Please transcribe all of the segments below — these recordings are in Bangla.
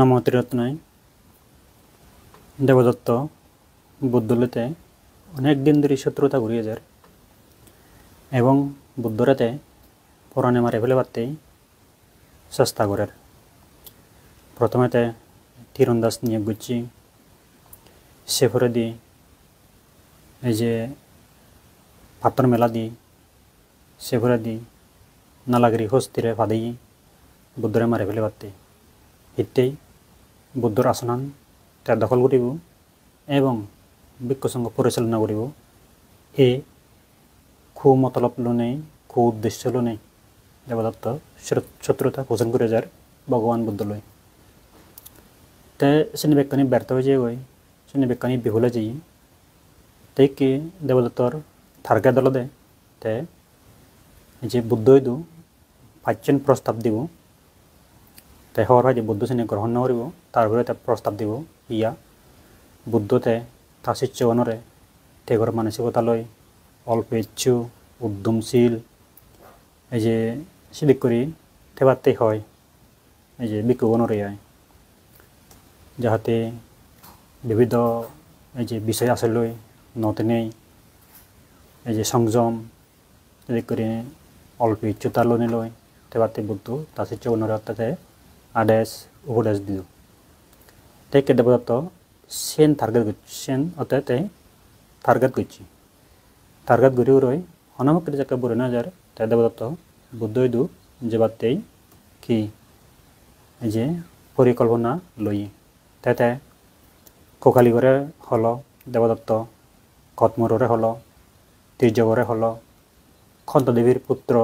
নমতিরত্নায় দেবদত্ত বুদ্ধলেতে অনেক দিন ধরে শত্রুতা ঘুরিয়ে যার এবং বুদ্ধরাতে পুরাণে মারে ফেলে পারতে চেষ্টা করার প্রথমেতে তীরন্দাস নিয়ে গুচ্ছি সেফরে দি এই যে পাথর মেলা দিয়ে সেফরে দি নালাগিরি হস্তিরে ফাঁদিয়ে বুদ্ধরে মারে ফেলে পারতেই হিটেই বুদ্ধর আসনান তা দখল করিব এবং বিক্ষ পরিচালনা করিব এ খু মতলব লোনে খু উদ্দেশ্য লোনে দেবদত্ত শত্রুতা ভোজন করে যার ভগবান বুদ্ধলৈ তে শ্রেণী বেকানি ব্যর্থ হয়ে যায় গই শ্রেণী বেকানি বিহুলে যাই তাই কে দেবদত্তর থারকে দলদে তে যে বুদ্ধই দু পাচ্ছেন প্রস্তাব দিব তে হওয়ার হয় যে বুদ্ধ শ্রেণী গ্রহণ নকরিব তারপরে তে প্রস্তাব দিব ইয়া বুদ্ধতে তা শিষ্য গণরে তেগর মানসিকতা লই অল্প ইচ্ছু উদ্যমশীল এই যে সিদিক করি থেবাতে হয় এই যে বিক্ষুগণরে হয় যাহাতে বিবিধ এই যে বিষয় আছে লই নতেনেই এই যে সংযম যদি করে অল্প ইচ্ছুতা লনি লই তেবাতে বুদ্ধ তা শিষ্য গণরে অর্থাৎ r dash উপর ড্যাশ দিও তাই কেটে পদার্থ সেন টার্গেট করছি সেন অর্থাৎ তাই টার্গেট করছি টার্গেট করি রই অনামক কেটে চাকা বলে না যার তাই দেবদত্ত বুদ্ধই দু যে বাদতেই কি যে পরিকল্পনা লই তাই তাই কোকালিগরে হল দেবদত্ত কতমররে হল তীর্যগরে হল খন্তদেবীর পুত্র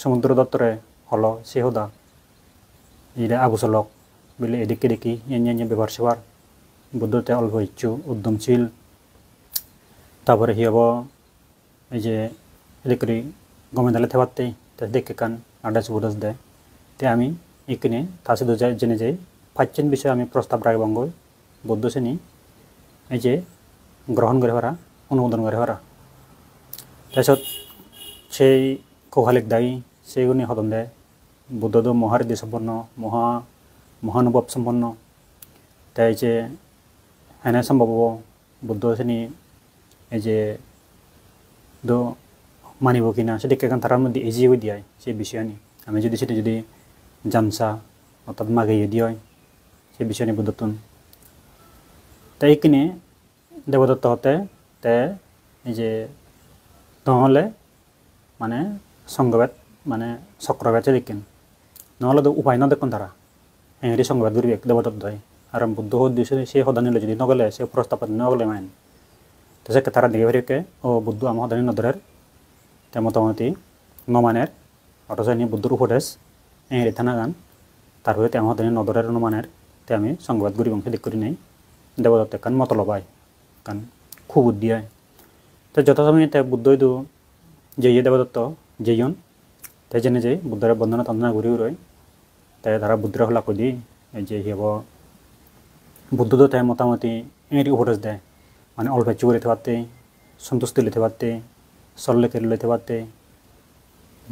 সমুদ্র দত্তরে হল সেহদা ida agusolok bile ediki diki nyanyi nyanyi bebar sewar buddha te olgo ichu uddumchil tabore hiyobo je elikri gomendale thebatte te dekke kan আড্ডা সুবোধস দেয় তে আমি এখানে তাসে দু জেনে যাই পাচ্ছেন বিষয়ে আমি প্রস্তাব রাখি বঙ্গই বৌদ্ধ শ্রেণী এই যে গ্রহণ করে হরা অনুমোদন করে হরা তাৰপিছত সেই কৌশালিক দায়ী সেইগুণি সদন দেয় বুদ্ধ তো মহাৰ্দ্য সম্পন্ন মহা মহানুভৱ সম্পন্ন তাই যে হেনে সম্ভৱ হ'ব বুদ্ধখিনি এই যে মানিব কি না সেইটো কেইখন ধাৰাৰ মধ্যে এজি হৈ দিয়াই সেই বিষয় বিষয়নি আমি যদি সেইটো যদি জামচা অৰ্থাৎ মাগে দিয়াই সেই বিষয় বিষয়নি বুদ্ধতোন তাইখিনি দেৱদত্তহঁতে তে এই যে নহ'লে মানে সংঘবেদ মানে চক্ৰবেদে সেইখিনি নহ'লে উপায় না দেখুন তারা হেৰি সংঘাত গুৰি দেৱতত হয় আর বুদ্ধ দিছে সেই সদানিলৈ যদি নগ'লে সে প্রস্তাব নগ'লে মাইন তো সে তারা দেখে ফেরিকে ও বুদ্ধ আমার সদানি নদরের তে মোটামুটি নমানের অথচ নি বুদ্ধর উপদেশ এঁড়ে থানা গান তারপরে তে আমার সদানি নদরের নমানের তে আমি সংবাদ গুরি বংশে দেখ করি নেই দেৱদত্ত কান মত মতলবায় কান খুব উদ্দিয়ায় তো যথাসময়ে তে বুদ্ধ দু যে দেৱদত্ত যেইজন তাই জেনে যে বুদ্ধরে বন্ধনা তন্দনা ঘুরিও রয় তাই তারা বুদ্ধ হলা কই যে হব বুদ্ধটো তাই মোটামুটি এর উপদেশ দেয় মানে অল্পে চুগরে থাকতে সন্তুষ্টি লিতে পারতে সরলে তে লিতে পারতে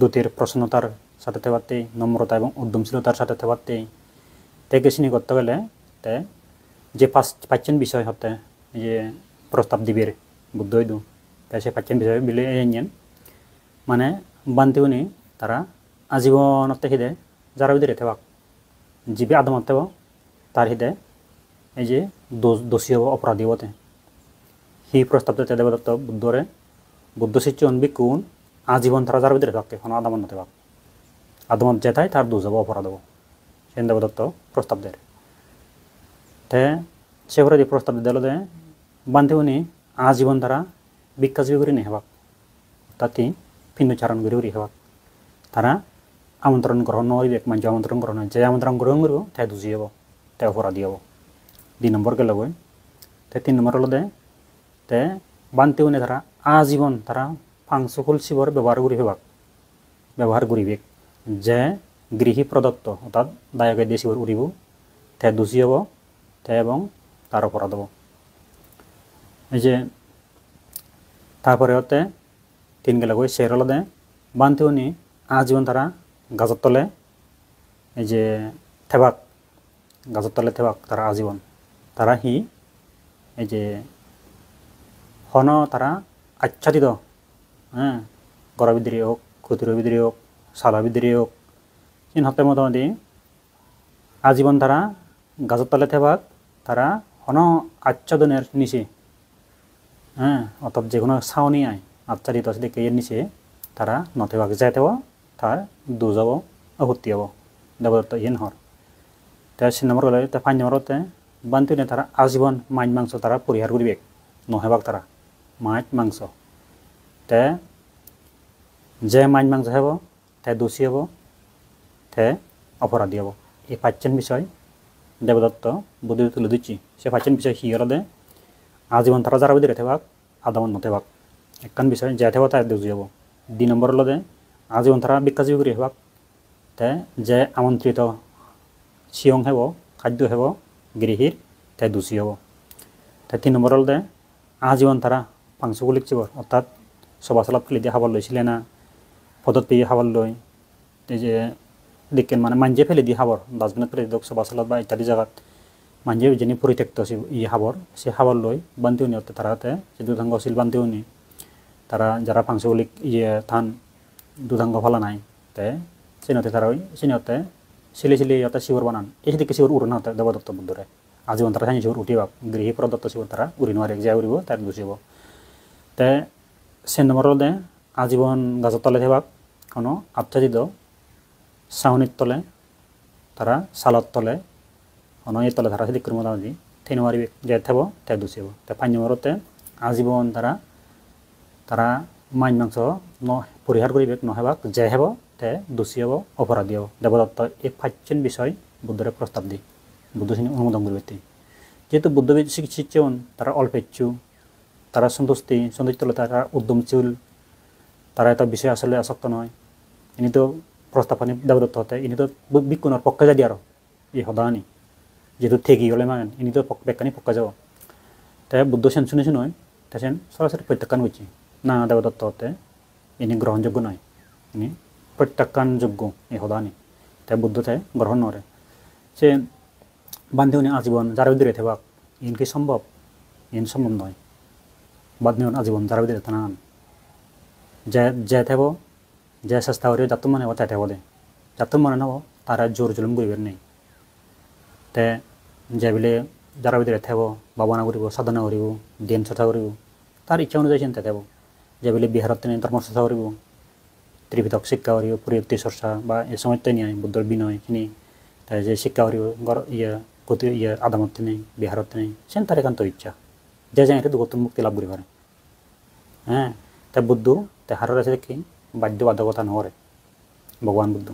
দূতের প্রসন্নতার সাথে থাকতে নম্রতা এবং উদ্যমশীলতার সাথে থাকতে তাই কেসিনি করতে গেলে তে যে পাঁচ পাঁচজন বিষয় হতে যে প্ৰস্তাৱ দিবিৰ বুদ্ধ হইদু তাই সেই পাঁচজন বিষয় বুলি মানে বান্তিউনি তাৰা আজীবন অত্যাখি দেয় যারা থেবা জীবে আদমত থেব তার হিতে এই যে দোষী হব অপরাধী হবতে হি প্রস্তাব তেদেব দত্ত বুদ্ধরে বুদ্ধ শিষ্য অনবি কোন আজীবন তারা যার ভিতরে থাকতে কোনো আদমত নথেবা আদমত যে থাই তার দোষ হব অপরাধ হব সেন দেব দত্ত প্রস্তাব দেয় তে সে ঘরে প্রস্তাব দিয়ে দিল দে বান্ধে উনি আজীবন তারা বিকাশ বিগুরি নেহবাক তাতে পিন্নচারণ গুরি হেবাক তারা আমন্ত্ৰণ গ্ৰহণ নহয় এক মাহ আমন্ত্ৰণ গ্ৰহণ যে আমন্ত্ৰণ গ্ৰহণ কৰিব তাই দুজি হ'ব তেওঁ ফৰা দি হ'ব দুই নম্বৰকে লগ তে তিনি নম্বৰ লগতে তে বান্তিও নে ধৰা আজীৱন ধৰা ফাংচুকুল শিৱৰ ব্যৱহাৰ কৰি ভাবাক ব্যৱহাৰ কৰি ভেক যে গৃহী প্ৰদত্ত অৰ্থাৎ দায়কে দিয়ে শিৱৰ উৰিব তে দুজি হ'ব তে এবং তাৰ অপৰাধ হ'ব এই যে তাৰপৰা তিনিকে লগ চেৰলে বান্তিও নি আজীৱন ধৰা গাছের তলে এই যে থেবাক গাছের তলে থেবাক তারা আজীবন তারা হি এই যে হন তারা আচ্ছাদিত হ্যাঁ গড়া বিদ্রি হোক ক্ষুদ্র বিদ্রি হোক সালা বিদ্রি হোক চিহ্নতে মোটামুটি আজীবন তারা গাছের তলে থেবাক তারা হন আচ্ছাদনের নিচে হ্যাঁ অর্থাৎ যে কোনো ছাউনি আয় আচ্ছাদিত আছে এর নিচে তারা নথেবাক যাইতেও তাৰ দুজ আহুতি হ'ব দেৱদত্ত ইন হৰ চি নম্বৰ গ'লে পাঁচ নম্বৰতে বান্তিনে তাৰ আজীৱন মাছ মাংস তাৰা পৰিহাৰ কৰিব নহেবাক তাৰা মাছ মাংস তে যে মাছ মাংস হ'ব তে দোষী হ'ব তে অপৰাধী হ'ব এই পাঁচজন বিষয় দেৱদত্ত বুদ্ধি তুলি দিছে সেই পাঁচজন বিষয় সিহঁতৰ দে আজীৱন তাৰা যাৰ বুদ্ধি ৰেথেবাক আদমন নথেবাক একখন বিষয় জীয়াই থাকিব তাৰ দোষী হ'ব দুই নম্বৰ ল'লে আজি অন্ধাৰা বিকাশ গুৰি হওক তে যে আমন্ত্ৰিত চিয়ং হ'ব খাদ্য হ'ব গৃহীৰ তে দোষী হ'ব তে তিনি নম্বৰলৈ দে আজি অন্ধাৰা পাংচুকু লিখিব অৰ্থাৎ চবাচলাত খেলি দিয়া খাবলৈ লৈছিলে না পদত পেয়ে খাবলৈ যে দেখিন মানে মাঞ্জে ফেলি দি খাবৰ ডাষ্টবিনত ফেলি দিয়ক চবাচলাত বা ইত্যাদি জেগাত মাঞ্জে যেনি পৰিত্যক্ত ই খাবৰ সেই খাবৰ লৈ বান্তিয়নী অৰ্থাৎ তাৰাতে যিটো ধংগ আছিল তাৰা যাৰা পাংচুকুলিক ইয়ে থান দুধাংগ ফলা নাই তে চিনতে তাৰ চিনতে চিলি চিলি ইয়াতে চিঞৰ বনান এই সিদিকে চিঞৰ উৰ নহতে দেৱদত্ত বন্ধুৰে আজি অন্তৰা চাই চিঞৰ উঠিব গৃহী প্ৰদত্ত চিঞৰ তাৰা উৰি নোৱাৰে যে উৰিব তাত গুচিব তে চেন্দমৰ দে আজীৱন গাজত তলে থাকিব কোনো আত্মজিত চাউনীত তলে তাৰা চালত তলে অন তলে ধাৰা সিদিক কৰিব থে নোৱাৰিব যে থব তাত গুচিব তে পাঁচ মৰতে আজীৱন তাৰা তাৰা মান্যাংস ন পৰিহাৰ কৰিব নহেবাক যে হ'ব তে দোষী হ'ব অপৰাধী হ'ব দেৱদত্ত এই ফাচ্যন বিষয় বুদ্ধৰে প্ৰস্তাৱ দি বুদ্ধ বুদ্ধখিনি অনুমোদন কৰিব তি যিহেতু বুদ্ধবিদ শিক্ষিচন তাৰ অলপেচ্ছু তাৰ সন্তুষ্টি সন্তুষ্টিলে তাৰ উদ্যমশীল তাৰ এটা বিষয় আচলতে আসক্ত নহয় এনেতো প্ৰস্তাৱনী দেৱদত্ত হতে এনেতো বিকুণৰ পক্ষে যায় দিয়ে আৰু এই আনি যিহেতু ঠেকি গ'লে মানে এনেতো বেকানি পকাই যাব তাই বুদ্ধ চেন চুনিছোঁ নহয় তাৰ চেন সৰাচৰি প্ৰত্যাখ্যান গৈছে না দেবদত্ত হতে ইনি গ্রহণযোগ্য নয় ইনি প্রত্যাখ্যানযোগ্য এই হদানি তাই বুদ্ধতে গ্রহণ নরে সে বান্ধবনী আজীবন জারাবিদের থেবাক ইন কি সম্ভব ইন সম্ভব নয় বান্ধবন আজীবন জারাবিদের থানান যে যে থেব যে চেষ্টা করিও যাত মনে হব তাই থেব দে যাত মনে নব তারা জোর জুলুম করিবেন নেই তে যে বিলে জারাবিদের থেব বাবনা করিব সাধনা করিব দিন চর্চা করিব তার ইচ্ছা অনুযায়ী চিন্তা থেব যেবেলে বিহারতে নিয়ে ধর্ম চর্চা করব ত্রিপিতক শিক্ষা করব প্রযুক্তি চর্চা বা এ সময় নিয়ে বুদ্ধর বিনয় খিনি তাই যে শিক্ষা করব ইয়া গতি ইয়া আদামত নেই বিহারত নেই সেন তার একান্ত ইচ্ছা যে যাই গত মুক্তি লাভ করি পারে হ্যাঁ তাই বুদ্ধ তাই হারের আছে কি বাধ্যবাধকতা নহরে ভগবান বুদ্ধ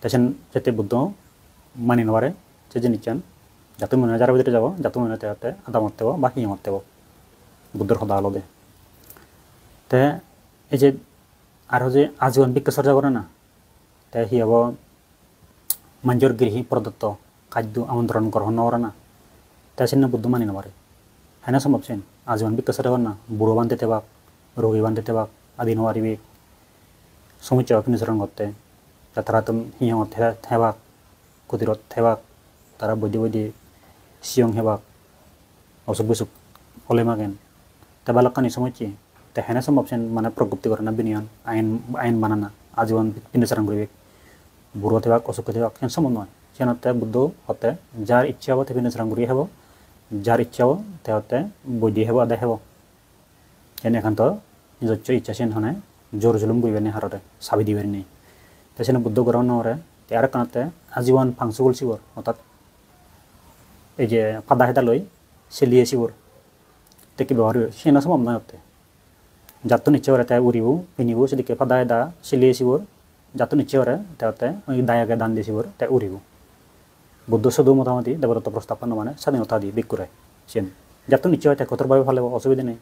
তাই সেন যাতে বুদ্ধ মানি নবারে সে যে নিচ্ছেন যাতে মনে হয় যার ভিতরে যাব যাতে মনে হয় আদামত দেব বা হিমত দেব বুদ্ধর সদা আলো দেয় তে এই যে আর যে আজীবন বিজ্ঞাসর্যা করে না তে সি হব মঞ্জুর গৃহী প্রদত্ত খাদ্য আমন্ত্রণ গ্রহণ করে না তে সেন বুদ্ধিমানি নবারে হ্যাঁ না সম্ভব সেন আজীবন বিজ্ঞাসর্যা করে না বুড়ো বান দিতে বাক রোগী বান দিতে বাক আদি নোয়ারি বেগ সমুচ্চ অগ্নিসরণ করতে তারা তুম হিয়ং থেবাক কুটিরত থেবাক তারা বৈদি বৈদি সিয়ং হেবাক অসুখ বিসুখ হলে মাগেন তা বালকানি সমুচ্চে তেখেনে চব অপশ্যন মানে প্ৰগতি কৰে না বিনিয়ন আইন আইন বানানা আজীৱন বিন্দুচৰণ কৰিব বুৰত হওক অচুকত হওক সেই চব নহয় সিহঁতে বুদ্ধ হতে যাৰ ইচ্ছা হ'ব বিন্দুচৰণ কৰি আহিব যাৰ ইচ্ছা হ'ব তেওঁতে বৈদি হ'ব আদায় হ'ব সেনেকান্ত নিজৰ ইচ্ছা সেনেহেনে জোৰ জুলুম কৰিব নাই হাৰতে চাবি দিব নাই তাৰপিছত বুদ্ধ গ্ৰহণ নহৰে ইয়াৰ কাৰণতে আজীৱন ফাংচু কৰিছিবৰ অৰ্থাৎ এই যে ফাদা সেতা লৈ চেলি আছিবৰ তেতিয়া কি ব্যৱহাৰ সেনে চব নহয় তাতে জাতটো নিশ্চয় হ'লে তাই উৰিব পিন্ধিব চিলিকে ফাদা এটা চিলি আছিবোৰ জাতটো নিশ্চয় হ'লে তেওঁতে দায়াকে দান দিছিবোৰ তাই উৰিব বুদ্ধ চৌধু মোটামুটি দেৱদত্ত প্ৰস্তাৱন মানে স্বাধীনতা দি বিকুৰাই চিন জাতটো নিশ্চয় হয় তাই কঠোৰভাৱে ভাল হ'ব অসুবিধা নাই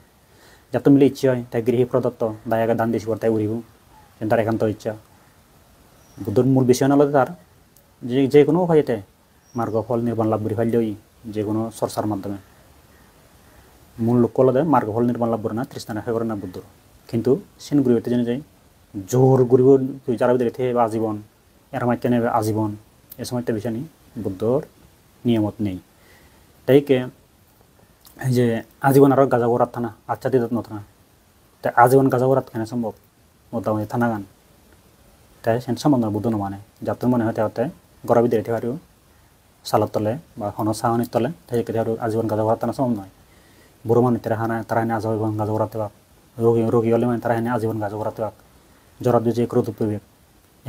জাতটো মিলি ইচ্ছা হয় তাই গৃহী প্ৰদত্ত দায়াকে দান দিছিবোৰ তাই উৰিব যেন তাৰ একান্ত ইচ্ছা বুদ্ধৰ মূল বিষয় নালাগে তাৰ যি যিকোনো হয় তাই মাৰ্গ ফল নিৰ্মাণ লাভ কৰি ভাল দিয়ে যিকোনো চৰ্চাৰ মাধ্যমেৰে মূল ಮೂಲ ಕೋಲದ ಮಾರ್ಗ ಹೊಲ ನಿರ್ಮಾಣ ಬರೋಣ ತ್ರಿಸ್ತಾನ না বুদ্ধ কিন্তু সেন গুরু এতে জেনে যাই জোর গুরু যারা দেখতে হবে আজীবন এর আমার কেন আজীবন এ সময় একটা বিষয় নেই বুদ্ধর নিয়মত নেই তাইকে যে আজীবন আরও গাজাগোরাত থানা আচ্ছা দিদাত নথানা তাই আজীবন গাজা গাজাগোরাত কেন সম্ভব মোটামুটি থানা গান তাই সেন সম্বন্ধ বুদ্ধ নমানে যাতে মনে হয় তাতে গরবি দিয়ে পারিও সালার তলে বা হন তলে তাই আজীবন গাজা গাজাগোরাত থানা সম্ভব নয় বুড়ো মানুষ তারা হানা তারা হেনে আজীবন গাজ ঘোরাতে পাক রোগী রোগী হলে মানে তারা হেনে আজীবন গাজ ঘোরাতে পাক জ্বরার দুজে ক্রোধ পেবে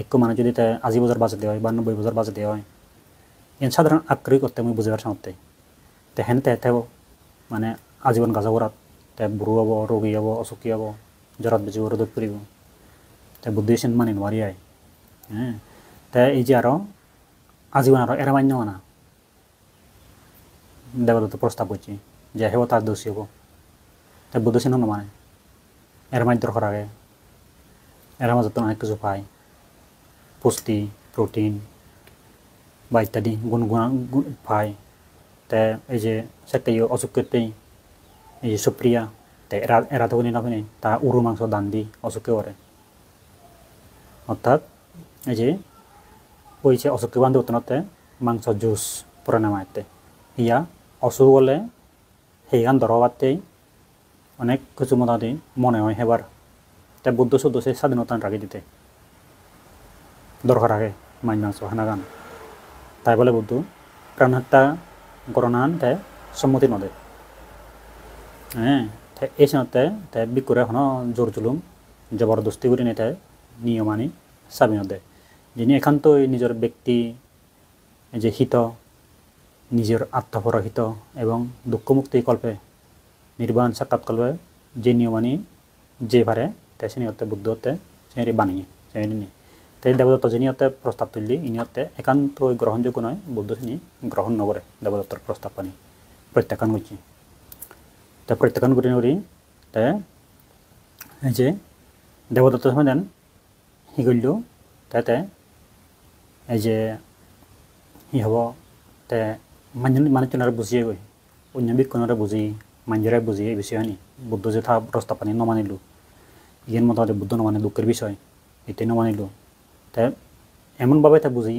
এক মানে যদি আশি বছর বাঁচাতে হয় বা নব্বই বছর বাঁচাতে হয় এন সাধারণ আক্রিয় করতে আমি বুঝে পারছি হতে হেন তে হেতে মানে আজীবন গাজ ঘোরাত তে বুড়ো হব রোগী হব অসুখী হব জ্বরাত বেজে রোধ পরিব তে সেন মানে নয় হ্যাঁ তে এই যে আরও আজীবন আরও এরা মান্য না দেবদত্ত প্রস্তাব করছি যে হেব তার দোষী হব তার বুদ্ধসীন নমানে এর দরকার আগে এর মাজত অনেক কিছু পায় পুষ্টি প্রোটিন বা ইত্যাদি গুণ গুণ পায় তে এই যে সেটাই অসুখতেই এই যে সুপ্রিয়া তে এরা এরা তো নাভিনে তা উরু মাংস দান দি অসুখে করে অর্থাৎ এই যে ওই যে অসুখে বান্ধব মাংস জুস পরে মায়েতে ইয়া অসুখ হলে সেই গান ধরবারতেই অনেক কিছু মোটামুটি মনে হয় হেবার তাই বুদ্ধ শুদ্ধ সেই স্বাধীনতা রাখি দিতে দরকার আগে মাইনাস হানা গান তাই বলে বুদ্ধ প্রাণ হত্যা গণনান তাই সম্মতি নদে হ্যাঁ তাই এই সাথে তাই বিকুরে হন জোর জুলুম জবরদস্তি করে নিয়ে তাই নিয়মানি স্বাধীনতা যিনি একান্তই নিজের ব্যক্তি যে হিত নিজের আত্মপরহিত এবং দুঃখমুক্তি কল্পে নির্বাণ সাক্ষাৎ যে নিয়মানি যে ভারে তাই সেই নিয়তে বুদ্ধ হতে সেই বানিয়ে সেই নিয়ে তাই দেবদত্ত যিনি হতে প্রস্তাব তুললি ইনি একান্ত গ্রহণযোগ্য নয় বুদ্ধ তিনি গ্রহণ নগরে দেবদত্তর প্রস্তাব পানি প্রত্যাখ্যান করছি তা প্রত্যাখ্যান করি নি তে যে দেবদত্ত সময় দেন হি করলেও তাতে এই যে হি হব তে মানুষজনেরা বুঝিয়ে গৈ অন্য বিক্ষণরা বুঝি মানুষরা বুঝি এই বিষয় নি বুদ্ধ যে থা প্রস্তাব পানি নমানিল ইয়ের মতামতে বুদ্ধ নমানে দুঃখের বিষয় এতে নমানিল তাই এমনভাবে তা বুঝি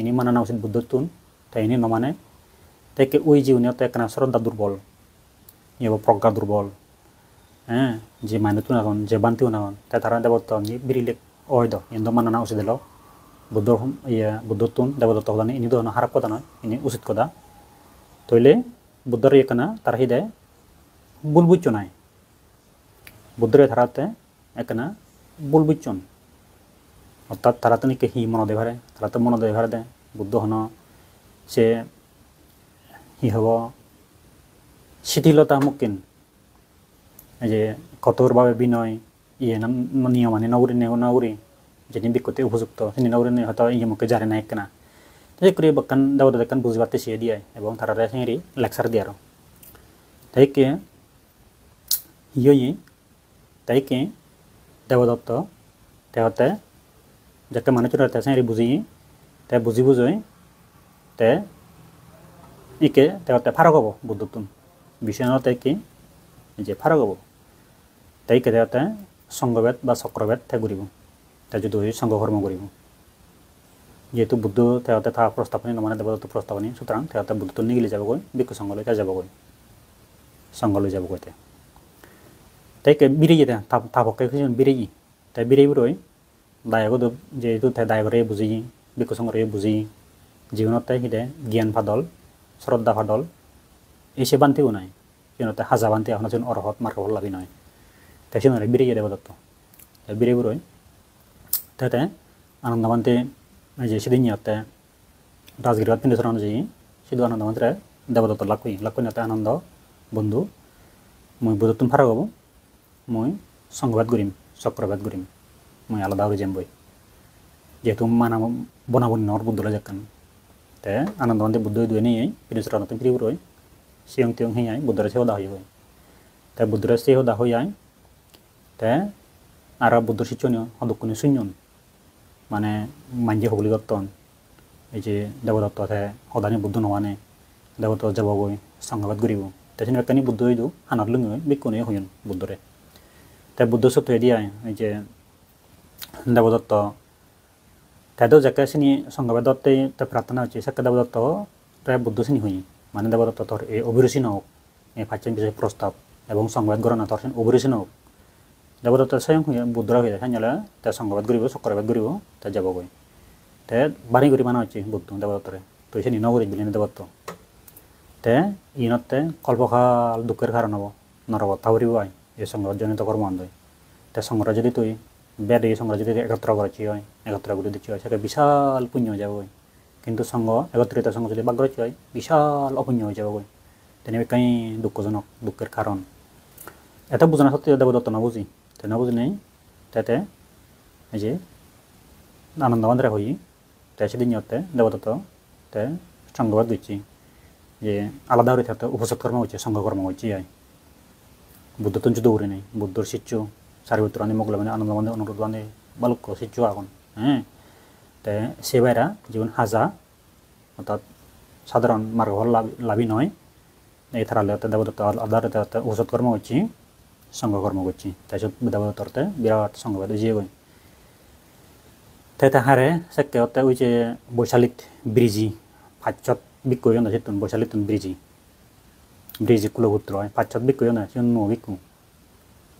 ইনি মানানো উচিত বুদ্ধর তুন তাই ইনি নমানে তাই ওই জীবনীয় তো একখানা শ্রদ্ধা দুর্বল ইয়ে প্রজ্ঞা দুর্বল হ্যাঁ যে মানুষ এখন যে বান্তিও নাগন তাই তারা দেবত্ব বিরিলে অয়দ ইন্দ মানানা উচিত দিল বুদ্ধ ইয়ে বুদ্ধতুন দেবদত্ত হলানি ইনি ধরনের খারাপ কথা নয় ইনি উচিত কথা তৈলে বুদ্ধর ইয়ে কানা তার হিদে ভুল বুঝছন নাই বুদ্ধের ধারাতে একনা ভুল বুঝছন অর্থাৎ তারাতে নাকি হি মন দেভারে তারাতে মন দেভারে দে বুদ্ধ হন সে হি হব শিথিলতা মুকিন যে কঠোরভাবে বিনয় ইয়ে নিয়মানি নগরী নেগুরি jenis bikut itu khusuk tu, ni nauran ni hatta ini mungkin jari naik kena. Jadi kuri bahkan dah udah dekan buzi bate sih dia, ibang thara rasa ni lekser dia ro. Tapi ke, iyo ini, tapi ke, dah udah tu, dah hatta, jadi mana cerita rasa ni buzi ini, tapi buzi buzi ini, tapi, ike, dah hatta faraga bo, buduk tu, bishan lo tapi ke, ni je faraga bo, tapi ke dah hatta, songgobet bah sokrobet teguri bo. তেজুদ সংঘ কৰ্ম কৰিব যিহেতু বুদ্ধ তেওঁতে তাহ প্ৰস্তাবনী নমানে দেবদত্ত প্ৰস্তাৱনী সুতরাং তেওঁতে বুদ্ধটো নিগিলি যাবগৈ গৈ বিকু সংঘলৈ যাব গৈ সংঘলৈ যাবগৈ গৈতে তাই বিৰিজি তে থাপককে খুজি বিৰিজি তাই বিৰিবোৰৈ দায়কো দু যিহেতু তাই দায়কৰে বুজি বিকু সংঘৰে বুজি জীৱনত তাই সিদে জ্ঞান ফাদল শ্ৰদ্ধা ফাদল এই সেই বান্ধিও নাই সিহঁতে হাজা বান্ধি এখন অৰ্হত মাৰ্কভাল লাগি নহয় তাই সিহঁতে বিৰিজি দেৱদত্ত তাই বিৰিবোৰৈ तेते आनंदमंते जे सिदिन याते রাজগিরি পিণ্ড ছড়ানো যাই সেদু আনন্দ মন্ত্রে দেবদত্ত লাকুই লাকুই নাতে আনন্দ বন্ধু মুই বুধতুন ফারাক হব মুই সংঘবাদ করিম চক্রবাদ করিম মুই আলাদা হয়ে যাম বই যেহেতু মানা বনাবনি নর বুদ্ধলে যাকান তে আনন্দ মন্ত্রে বুদ্ধ দুয়ে নিয়ে পিণ্ড ছড়ানো তুমি প্রিয় রই সিয়ং তিয়ং হিয়াই বুদ্ধরে সেও দা হয়ে বই তে বুদ্ধরে সেও দা হয়ে তে আর বুদ্ধ শিচনীয় হদকুনি শূন্য মানে মাঞ্জি হবলিগতন এই যে দেবদত্ত আছে সদানী বুদ্ধ নহওয়ানে দেবদত্ত যাবগৈ সংঘাত ঘূৰিব তেথিন ব্যক্তিনি বুদ্ধ হৈ দিওঁ হানত লুঙৈ বিকুণে শুন বুদ্ধৰে তাই বুদ্ধ সত্ত্বে দিয়া এই যে দেবদত্ত তাইতো জেকে চিনি সংঘাত দত্তেই তাই প্ৰাৰ্থনা হৈছে চেকে দেবদত্ত তাই বুদ্ধ চিনি শুনি মানে দেবদত্ত তোৰ এই অভিৰুচি নহওক এই ফাচ্ছেন পিছত প্ৰস্তাৱ এবং সংবাদ গ্রহণ তোর অভিরুচি নহওক দেৱদত্ত স্বয়ং বুদ্ধৰ হৈ যায় সেনেহ'লে তে সংঘবাদ কৰিব চক্ৰবাদ কৰিব তে যাবগৈ তে বাঢ়ি কৰি মানা হৈছে বুদ্ধ দেৱদত্তৰে তো হৈছে নিন কৰি দিলে দেৱত্ত তে ইনতে কল্পকাল দুখের কারণ হব নরবত্তা হরিব আই এই সংগ্রহজনিত কর্মান্ধ তে সংগ্রহ যদি তুই বেদ এই সংগ্রহ যদি একত্র করেছি হয় একত্র করে দিচ্ছি হয় সেটা বিশাল পুণ্য হয়ে যাবে কিন্তু সঙ্গ একত্রিত সঙ্গ যদি বাগ্রচি হয় বিশাল অপুণ্য হয়ে যাবে তেনে কাই দুঃখজনক দুঃখের কারণ এটা বোঝানো সত্ত্বেও দেবদত্ত না বুঝি তো নবুঝ নেই তাতে এই যে আনন্দমান্দ্রা হই তে সেদিন হতে দেবদত্ত তে সংঘবাদ দিচ্ছি যে আলাদা হয়ে থাকতে উপসৎকর্ম হচ্ছে সংঘকর্ম হচ্ছে আই বুদ্ধ তুঞ্চ দৌড়ে নেই বুদ্ধর শিষ্য সারিপুত্রানি মোগলাবানি আনন্দমান্দ অনুরোধানি বালক শিষ্য আগুন হ্যাঁ তে সে বাইরা যেমন হাজা অর্থাৎ সাধারণ মার্গ লাভ লাভই নয় এই থারালে দেবদত্ত আলাদা হয়ে থাকতে উপসৎকর্ম হচ্ছে સંઘકર્મ ગોચી તાજો બધા બધા તરતે বিরাট সংঘবাদ উজিয়ে গই তে তাহারে সেকে অতে ওই যে বৈশালিত ব্রিজি ফাচ্ছত বিক্কু না সেতুন বৈশালিত ব্রিজি ব্রিজি কুলভূত্র হয় ফাচ্ছত বিক্কু না সে ভিক্ষু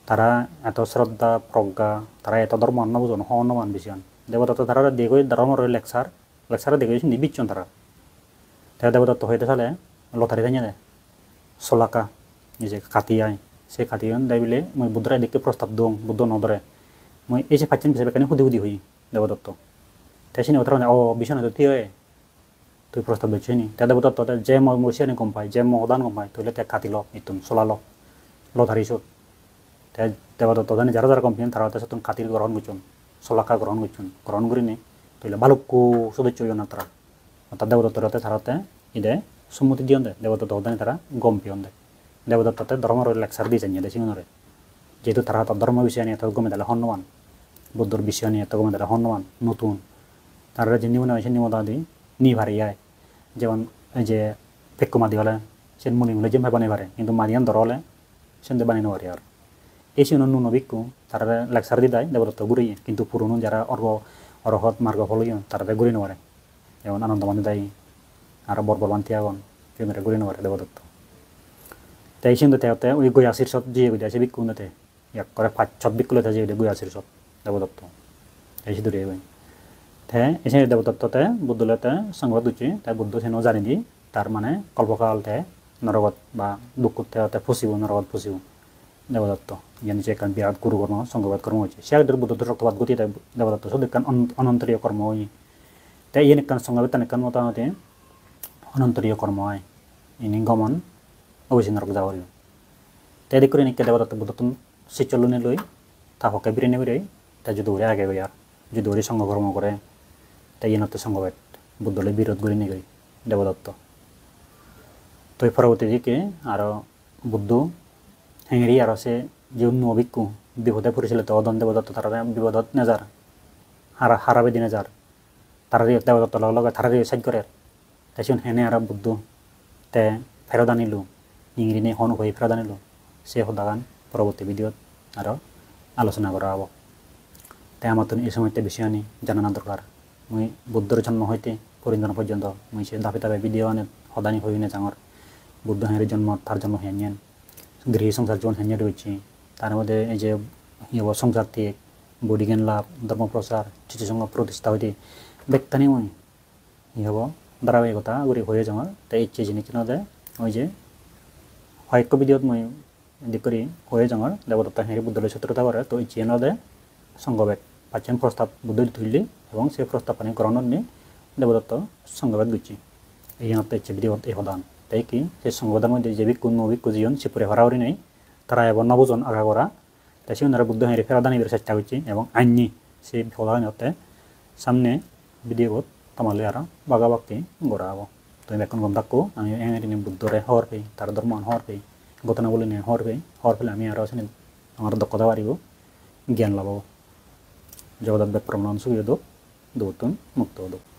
তারা এত শ্রদ্ধা প্রজ্ঞা তারা এত ধর্ম অন্ন বুঝন হন মান বিচন দেবদত্ত তারা দেখে ধর্মর লেকচার লেকচার দেখে নিবিচন তারা তারা দেবদত্ত হইতে চলে লতারি থাইনে সোলাকা নিজে কাতিয়ায় সেই খাটি হন দে বোলে মই বুদ্ধরা এদিকে প্রস্তাব দোং বুদ্ধ নদরে মই এই যে ফাচেন হিসাবে কেন সুদি সুদি হই দেবদত্ত তাই সিনে কথা ও বিশ্ব না তুই হয়ে তুই প্রস্তাব দিচ্ছি নি তাই দেবদত্ত যে মই মসিয়ানি কম পাই যে মই অদান কম পাই তুই ত্যাগ খাটিল মৃত্যু চলাল লধারি সুদ তাই দেবদত্ত জানি যারা যারা কম্পিয়ান তারা তাই তুমি খাতির গ্রহণ করছুন চলাকা গ্রহণ করছুন গ্রহণ করি নি তুই বালুকু সদিচ্ছ যাত্রা তার দেবদত্তরতে সারাতে ইদে সম্মতি দিয়ে দেবদত্ত অদানি তারা গম্পিয়ন দেয় দেবদত্ততে ধর্মের লেকচার দিয়েছেন এটা সিঙ্গনরে যেহেতু তারা তার ধর্ম বিষয় নিয়ে গমে তাহলে হনুমান বুদ্ধর বিষয় নিয়ে গমে তাহলে হনুমান নতুন তারা যে নিমনে হয় সে নিমদাদি নি ভারি আয় যেমন এই যে মাদি হলে সে মুনি মুলে যে বানিয়ে ভারে কিন্তু মাদিয়ান ধর হলে সে বানিয়ে নেওয়ারি আর এই সিন নুন ভিক্ষু তারা লেকচার দিয়ে দেয় দেবদত্ত ঘুরিয়ে কিন্তু পুরনো যারা অর্ঘ অরহৎ মার্গ ফলীয় তারা ঘুরিয়ে নেওয়ারে যেমন আনন্দমানি দায়ী আর বর্বরবান্তি আগন এগুলো ঘুরিয়ে নেওয়ারে দেবদত্ত 대신도 대었대 우리 고야 실섭 지에 우리 아시비 꾸는데 약 거래 받첩 비꾸로 다시 우리 고야 실섭 대보답도 대시도 레고 대 이제 대보답도 때 부들때 상과도지 대 부도 জানি দি তার মানে কল্পকাল তে নরগত বা দুঃখ তে ফসিব নরগত ফসিব দেবদত্ত ইয়ান যে কারণ বিরাট গুরু কর্ম সংঘবাদ কর্ম হয়েছে সে একদম বুদ্ধ রক্তপাত গতি তাই দেবদত্ত সদ কান অনন্তরীয় কর্ম হয় তাই ইয়ান কান সংঘবাদ তান কান মতামতে অনন্তরীয় কর্ম হয় ইনি গমন অবিচিন্ন রোগ যাওয়ারিও তাই দেখি নিকে দেওয়া তাতে বুদ্ধতম সিচলনে লই তা হকে বিরিয়ানি বেরোই তাই যদি ওরে আগে আর যদি ওরে সংঘকর্ম করে তাই ইনতে সংঘবেট বুদ্ধলে বিরোধ গড়ি নিগড়ি দেবদত্ত তো পরবর্তী দিকে আরও বুদ্ধ হেঙেরি আর সে যে অন্য অভিজ্ঞ বিপদে পড়েছিল তো অদন দেবদত্ত তারা বিপদত নেজার হারা হারাবে দিনে যার তারা দেবদত্ত লগে তারা দিয়ে সাইড করে তাই শুন হেনে আর বুদ্ধ তে ফেরত আনিলো ইংৰিণে হন হৈ ফেৰা জানিলোঁ সদা গান পৰৱৰ্তী ভিডিঅ'ত আৰু আলোচনা কৰা হ'ব তেওঁ মাতোন এই সময়তে বেছি আনি জানানা দৰকাৰ মই বুদ্ধৰ জন্ম সৈতে পৰিজন পৰ্যন্ত মই সেই দাবী তাবে ভিডিঅ' আনে সদানি হৈ নে ডাঙৰ বুদ্ধ হেৰি জন্ম তাৰ জন্ম হেনিয়ান গৃহ সংসাৰ জীৱন হেনিয়াত হৈছে তাৰ মাজে এই যে ইয়ব সংসাৰ্থী বডি জ্ঞান লাভ ধৰ্ম প্ৰচাৰ চিঠি সংঘ প্ৰতিষ্ঠা সৈতে ব্যক্তানি মই ই হ'ব ধাৰাবাহিকতা কৰি হৈয়ে যাওঁ তে ইচ্ছে যেনেকৈ নহয় মই যে সাহিত্য ভিডিঅ'ত মই দিগ কৰি হৈয়ে যাওঁ দেৱদত্তা হেৰি বুদ্ধলৈ শত্ৰুতা কৰে তো ইচিয়েনদে সংঘবেদ পাচ্ছেন প্রস্তাব বুদ্ধলি তুললি এবং সেই প্রস্তাব পানি গ্রহণের নিয়ে দেবদত্ত সংঘবেদ গুচি এই হাতে ইচ্ছে বিধিবন্ত এই হদান তাই কি সেই সংঘবেদের মধ্যে জৈবিক কোন মৌবিক কুজিয়ন সিপুরে হরাহরি নেই তারা এবার নবজন আগা করা তাই সেই ওনারা বুদ্ধ হেঁড়ে ফেরাদান এবার চেষ্টা করছি এবং আইনি সেই হদান হতে সামনে বিধিবত তামালে আর বাগাবাগকে গড়া হবো तो मैं कौन गंदा को আমি এনে বুদ্ধরে হর পে তার ধর্ম হর পে গতনা বলে নে হর পে হর পেলে আমি আর আছে আমার দক্ষতা বাড়িব জ্ঞান লাভ জগদাত ব্যাপ্রমণ সুবিধ দৌতন মুক্ত দৌ